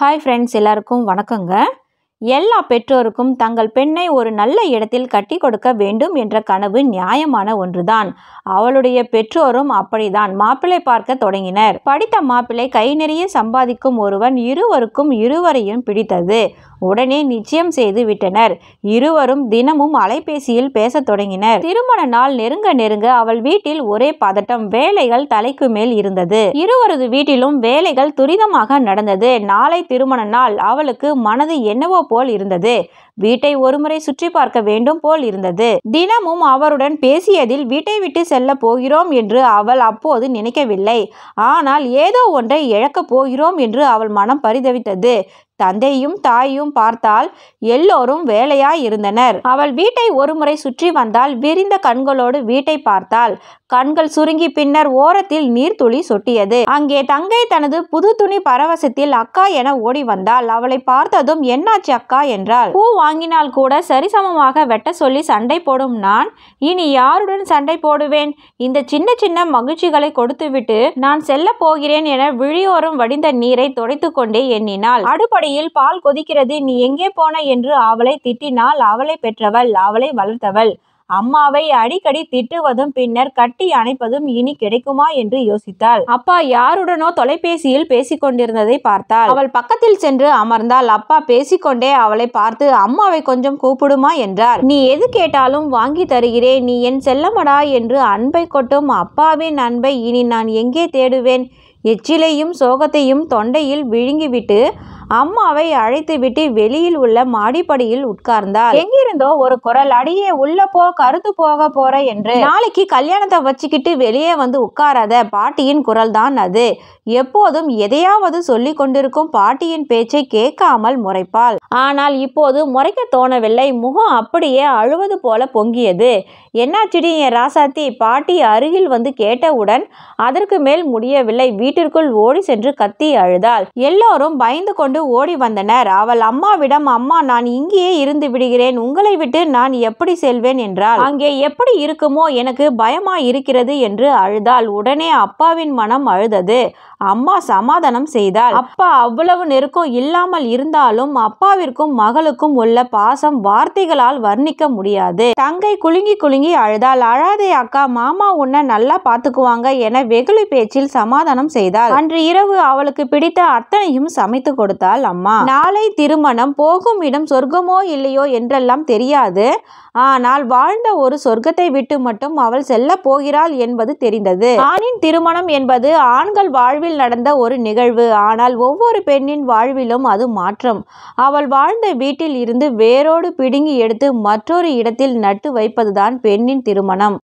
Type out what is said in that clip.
hi friends எல்லாருக்கும் வணக்கங்க எல்லா பெற்றோருக்கும் தங்கள் பெண்ணை ஒரு நல்ல இடத்தில் கட்டி கொடுக்க வேண்டும் என்ற கனவு நியாயமான ஒன்றுதான் அவளுடைய பெற்றோரும் அப்படிதான் மாப்பிள்ளை பார்க்க தொடங்கினர் படித்த மாப்பிள்ளை கை நிறைய சம்பாதிக்கும் ஒருவன் இருவருக்கும் இருவரையும் பிடித்தது உடனே நிச்சயம் செய்து விட்டனர் இருவரும் தினமும் அலைபேசியில் பேசத் தொடங்கினர் திருமண நாள் நெருங்க நெருங்க அவள் வீட்டில் ஒரே பதட்டம் வேலைகள் தலைக்கு மேல் இருந்தது இருவரது வீட்டிலும் வேலைகள் துரிதமாக நடந்தது நாளை திருமண நாள் அவளுக்கு மனது என்னவோ போல் இருந்தது வீட்டை ஒருமுறை சுற்றி பார்க்க வேண்டும் போல் இருந்தது தினமும் அவருடன் பேசியதில் வீட்டை விட்டு செல்ல போகிறோம் என்று அவள் அப்போது நினைக்கவில்லை ஆனால் ஏதோ ஒன்றை இழக்கப் போகிறோம் என்று அவள் மனம் பரிதவித்தது தந்தையும் தாயும் பார்த்தால் எல்லோரும் வேலையாய் இருந்தனர் அவள் வீட்டை ஒருமுறை சுற்றி வந்தால் விரிந்த கண்களோடு வீட்டை பார்த்தாள் கண்கள் சுருங்கி பின்னர் ஓரத்தில் நீர்த்துளி சொட்டியது அங்கே தங்கை தனது புது துணி பரவசத்தில் அக்கா என ஓடி வந்தாள் அவளை பார்த்ததும் என்னாச்சு அக்கா என்றாள் பூ வாங்கினால் கூட சரிசமமாக வெட்ட சொல்லி சண்டை போடும் நான் இனி யாருடன் சண்டை போடுவேன் இந்த சின்ன சின்ன மகிழ்ச்சிகளை கொடுத்துவிட்டு நான் செல்ல போகிறேன் என விழியோரம் வடிந்த நீரை துடைத்து கொண்டே எண்ணினாள் அடுப்படையில் பால் கொதிக்கிறது நீ எங்கே போன என்று அவளை திட்டினால் அவளை பெற்றவள் அவளை வளர்த்தவள் அம்மாவை அடிக்கடி திட்டுவதும் பின்னர் கட்டி அணைப்பதும் இனி கிடைக்குமா என்று யோசித்தாள் அப்பா யாருடனோ தொலைபேசியில் பேசிக்கொண்டிருந்ததை பார்த்தாள் அவள் பக்கத்தில் சென்று அமர்ந்தால் அப்பா பேசிக்கொண்டே அவளை பார்த்து அம்மாவை கொஞ்சம் கூப்பிடுமா என்றார் நீ எது கேட்டாலும் வாங்கி தருகிறேன் நீ என் செல்லமடா என்று அன்பை கொட்டும் அப்பாவின் அன்பை இனி நான் எங்கே தேடுவேன் எச்சிலையும் சோகத்தையும் தொண்டையில் விழுங்கிவிட்டு அம்மாவை அழைத்துவிட்டு வெளியில் உள்ள மாடிப்படியில் உட்கார்ந்தார் எங்கிருந்தோ ஒரு குரல் அடியே உள்ள போ கருத்து போக போற என்று நாளைக்கு கல்யாணத்தை வச்சுக்கிட்டு வெளியே வந்து உட்காராத பாட்டியின் குரல் தான் அது எப்போதும் எதையாவது சொல்லி கொண்டிருக்கும் பாட்டியின் பேச்சை கேட்காமல் முறைப்பாள் ஆனால் இப்போது முறைக்க தோணவில்லை முகம் அப்படியே அழுவது போல பொங்கியது என்னாச்சிடி என் ராசாத்தி பாட்டி அருகில் வந்து கேட்டவுடன் அதற்கு மேல் முடியவில்லை வீட்டிற்குள் ஓடி சென்று கத்தி அழுதாள் எல்லோரும் பயந்து கொண்டு ஓடி வந்தனர் அவள் அம்மாவிடம் அம்மா நான் இங்கேயே இருந்து விடுகிறேன் உங்களை விட்டு நான் எப்படி செல்வேன் என்றாள் அங்கே எப்படி இருக்குமோ எனக்கு பயமா இருக்கிறது என்று அழுதாள் உடனே அப்பாவின் மனம் அழுதது அம்மா சமாதானம் செய்தாள் அப்பா அவ்வளவு நெருக்கம் இல்லாமல் இருந்தாலும் அப்பாவிற்கும் மகளுக்கும் உள்ள பாசம் வார்த்தைகளால் வர்ணிக்க முடியாது தங்கை குலுங்கி குலுங்கி அழுதாள் அழாதே அக்கா மாமா உன்னை நல்லா பாத்துக்குவாங்க என வெகுளி பேச்சில் சமாதானம் செய்தாள் அன்று இரவு அவளுக்கு பிடித்த அத்தனையும் சமைத்து கொடுத்தாள் அம்மா நாளை திருமணம் போகும் இடம் சொர்க்கமோ இல்லையோ என்றெல்லாம் தெரியாது ஆனால் வாழ்ந்த ஒரு சொர்க்கத்தை விட்டு மட்டும் அவள் செல்ல போகிறாள் என்பது தெரிந்தது ஆணின் திருமணம் என்பது ஆண்கள் வாழ்வில் வாழ்வில் நடந்த ஒரு நிகழ்வு ஆனால் ஒவ்வொரு பெண்ணின் வாழ்விலும் அது மாற்றம் அவள் வாழ்ந்த வீட்டில் இருந்து வேரோடு பிடுங்கி எடுத்து மற்றொரு இடத்தில் நட்டு வைப்பதுதான் பெண்ணின் திருமணம்